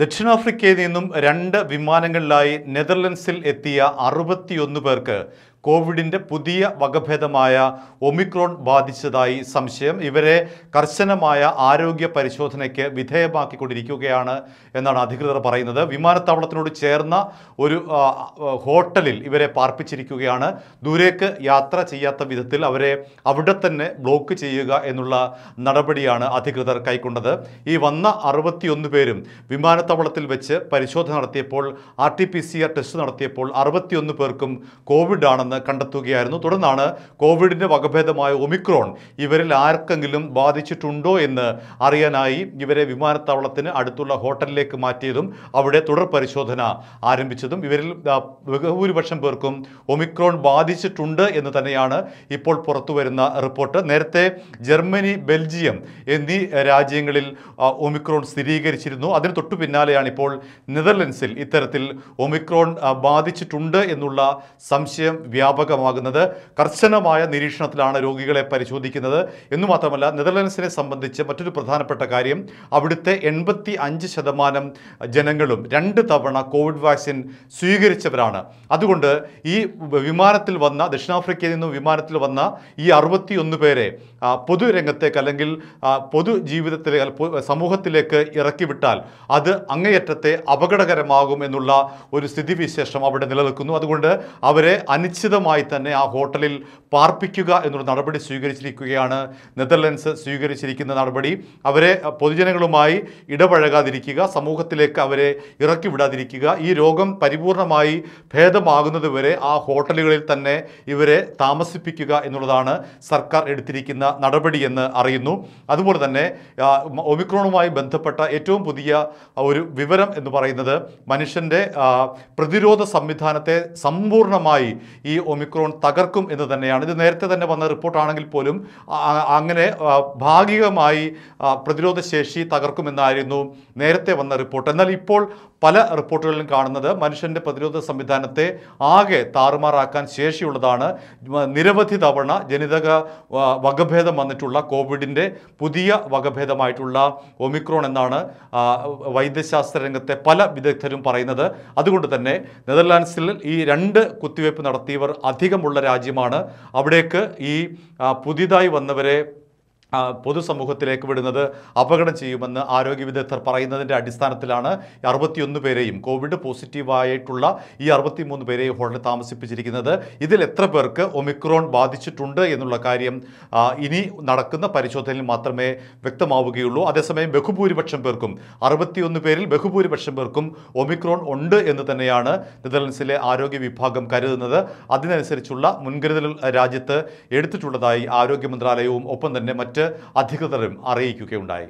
ദക്ഷിണാഫ്രിക്കയിൽ നിന്നും രണ്ട് വിമാനങ്ങളിലായി നെതർലൻഡ്സിൽ എത്തിയ അറുപത്തിയൊന്ന് പേർക്ക് കോവിഡിൻ്റെ പുതിയ വകഭേദമായ ഒമിക്രോൺ ബാധിച്ചതായി സംശയം ഇവരെ കർശനമായ ആരോഗ്യ പരിശോധനയ്ക്ക് വിധേയമാക്കിക്കൊണ്ടിരിക്കുകയാണ് എന്നാണ് അധികൃതർ പറയുന്നത് വിമാനത്താവളത്തിനോട് ചേർന്ന ഒരു ഹോട്ടലിൽ ഇവരെ പാർപ്പിച്ചിരിക്കുകയാണ് ദൂരേക്ക് യാത്ര ചെയ്യാത്ത വിധത്തിൽ അവരെ അവിടെ തന്നെ ബ്ലോക്ക് ചെയ്യുക എന്നുള്ള നടപടിയാണ് അധികൃതർ കൈക്കൊണ്ടത് ഈ വന്ന അറുപത്തിയൊന്ന് പേരും വിമാനത്താവളത്തിൽ വെച്ച് പരിശോധന നടത്തിയപ്പോൾ R T P C R test നടത്തിയപ്പോൾ അറുപത്തിയൊന്ന് പേർക്കും കോവിഡ് ഉണ്ടാകുമെന്ന് കണ്ടെത്തുകയായിരുന്നു തുടർന്നാണ് കോവിഡിൻ്റെ വകഭേദമായ ഒമിക്രോൺ ഇവരിൽ ആർക്കെങ്കിലും ബാധിച്ചിട്ടുണ്ടോ എന്ന് അറിയാനായി ഇവരെ വിമാനത്താവളത്തിന് അടുത്തുള്ള ഹോട്ടലിലേക്ക് മാറ്റിയതും അവിടെ തുടർ പരിശോധന ആരംഭിച്ചതും ഇവരിൽ ബഹുഭൂരിപക്ഷം പേർക്കും ഒമിക്രോൺ ബാധിച്ചിട്ടുണ്ട് എന്ന് തന്നെയാണ് ഇപ്പോൾ പുറത്തുവരുന്ന റിപ്പോർട്ട് നേരത്തെ ജർമ്മനി ബെൽജിയം എന്നീ രാജ്യങ്ങളിൽ ഒമിക്രോൺ സ്ഥിരീകരിച്ചിരുന്നു അതിന് തൊട്ടു പിന്നാലെയാണ് ഇപ്പോൾ നെതർലൻഡ്സിൽ ഇത്തരത്തിൽ ഒമിക്രോൺ ബാധിച്ചിട്ടുണ്ട് എന്നുള്ള സംശയം വ്യാപകമാകുന്നത് കർശനമായ നിരീക്ഷണത്തിലാണ് രോഗികളെ പരിശോധിക്കുന്നത് എന്നു മാത്രമല്ല നെതർലൻഡ്സിനെ സംബന്ധിച്ച് മറ്റൊരു പ്രധാനപ്പെട്ട കാര്യം അവിടുത്തെ എൺപത്തി അഞ്ച് ശതമാനം ജനങ്ങളും രണ്ട് തവണ കോവിഡ് വാക്സിൻ സ്വീകരിച്ചവരാണ് അതുകൊണ്ട് ഈ വിമാനത്തിൽ വന്ന ദക്ഷിണാഫ്രിക്കയിൽ നിന്നും വിമാനത്തിൽ വന്ന ഈ അറുപത്തിയൊന്ന് പേരെ പൊതുരംഗത്തേക്ക് അല്ലെങ്കിൽ പൊതു ജീവിതത്തിലേക്ക് സമൂഹത്തിലേക്ക് ഇറക്കിവിട്ടാൽ അത് അങ്ങേയറ്റത്തെ അപകടകരമാകും എന്നുള്ള ഒരു സ്ഥിതിവിശേഷം അവിടെ നിലനിൽക്കുന്നു അതുകൊണ്ട് അവരെ അനിശ്ചിത സുരക്ഷിതമായി തന്നെ ആ ഹോട്ടലിൽ പാർപ്പിക്കുക എന്നൊരു നടപടി സ്വീകരിച്ചിരിക്കുകയാണ് നെതർലൻഡ്സ് സ്വീകരിച്ചിരിക്കുന്ന നടപടി അവരെ പൊതുജനങ്ങളുമായി ഇടപഴകാതിരിക്കുക സമൂഹത്തിലേക്ക് അവരെ ഇറക്കി വിടാതിരിക്കുക ഈ രോഗം പരിപൂർണമായി ഭേദമാകുന്നതുവരെ ആ ഹോട്ടലുകളിൽ തന്നെ ഇവരെ താമസിപ്പിക്കുക എന്നുള്ളതാണ് സർക്കാർ എടുത്തിരിക്കുന്ന നടപടിയെന്ന് അറിയുന്നു അതുപോലെ തന്നെ ഒമിക്രോണുമായി ബന്ധപ്പെട്ട ഏറ്റവും പുതിയ ഒരു വിവരം എന്ന് പറയുന്നത് മനുഷ്യൻ്റെ പ്രതിരോധ സംവിധാനത്തെ സമ്പൂർണ്ണമായി ഈ ഒമിക്രോൺ തകർക്കും എന്ന് തന്നെയാണ് ഇത് നേരത്തെ തന്നെ വന്ന റിപ്പോർട്ടാണെങ്കിൽ പോലും അങ്ങനെ ഭാഗികമായി പ്രതിരോധശേഷി തകർക്കുമെന്നായിരുന്നു നേരത്തെ വന്ന റിപ്പോർട്ട് എന്നാൽ ഇപ്പോൾ പല റിപ്പോർട്ടുകളിലും കാണുന്നത് മനുഷ്യൻ്റെ പ്രതിരോധ സംവിധാനത്തെ ആകെ താറുമാറാക്കാൻ ശേഷിയുള്ളതാണ് നിരവധി തവണ ജനിതക വകഭേദം വന്നിട്ടുള്ള കോവിഡിൻ്റെ പുതിയ വകഭേദമായിട്ടുള്ള ഒമിക്രോൺ എന്നാണ് വൈദ്യശാസ്ത്ര രംഗത്തെ പല വിദഗ്ധരും പറയുന്നത് അതുകൊണ്ട് തന്നെ നെതർലാൻഡ്സിൽ ഈ രണ്ട് കുത്തിവയ്പ് നടത്തി അധികമുള്ള രാജ്യമാണ് അവിടേക്ക് ഈ പുതിയതായി വന്നവരെ പൊതുസമൂഹത്തിലേക്ക് വിടുന്നത് അപകടം ചെയ്യുമെന്ന് ആരോഗ്യ വിദഗ്ധർ പറയുന്നതിൻ്റെ അടിസ്ഥാനത്തിലാണ് അറുപത്തിയൊന്ന് പേരെയും കോവിഡ് പോസിറ്റീവായിട്ടുള്ള ഈ അറുപത്തിമൂന്ന് പേരെയും ഹോട്ടലിൽ താമസിപ്പിച്ചിരിക്കുന്നത് ഇതിൽ എത്ര പേർക്ക് ഒമിക്രോൺ ബാധിച്ചിട്ടുണ്ട് എന്നുള്ള കാര്യം ഇനി നടക്കുന്ന പരിശോധനയിൽ മാത്രമേ വ്യക്തമാവുകയുള്ളൂ അതേസമയം ബഹുഭൂരിപക്ഷം പേർക്കും അറുപത്തിയൊന്ന് പേരിൽ ബഹുഭൂരിപക്ഷം പേർക്കും ഒമിക്രോൺ ഉണ്ട് എന്ന് തന്നെയാണ് നെതർലൻഡ്സിലെ ആരോഗ്യ വിഭാഗം കരുതുന്നത് അതിനനുസരിച്ചുള്ള മുൻകരുതൽ രാജ്യത്ത് എടുത്തിട്ടുള്ളതായി ആരോഗ്യ മന്ത്രാലയവും ഒപ്പം തന്നെ മറ്റ് അധികൃതരും അറിയിക്കുകയുണ്ടായി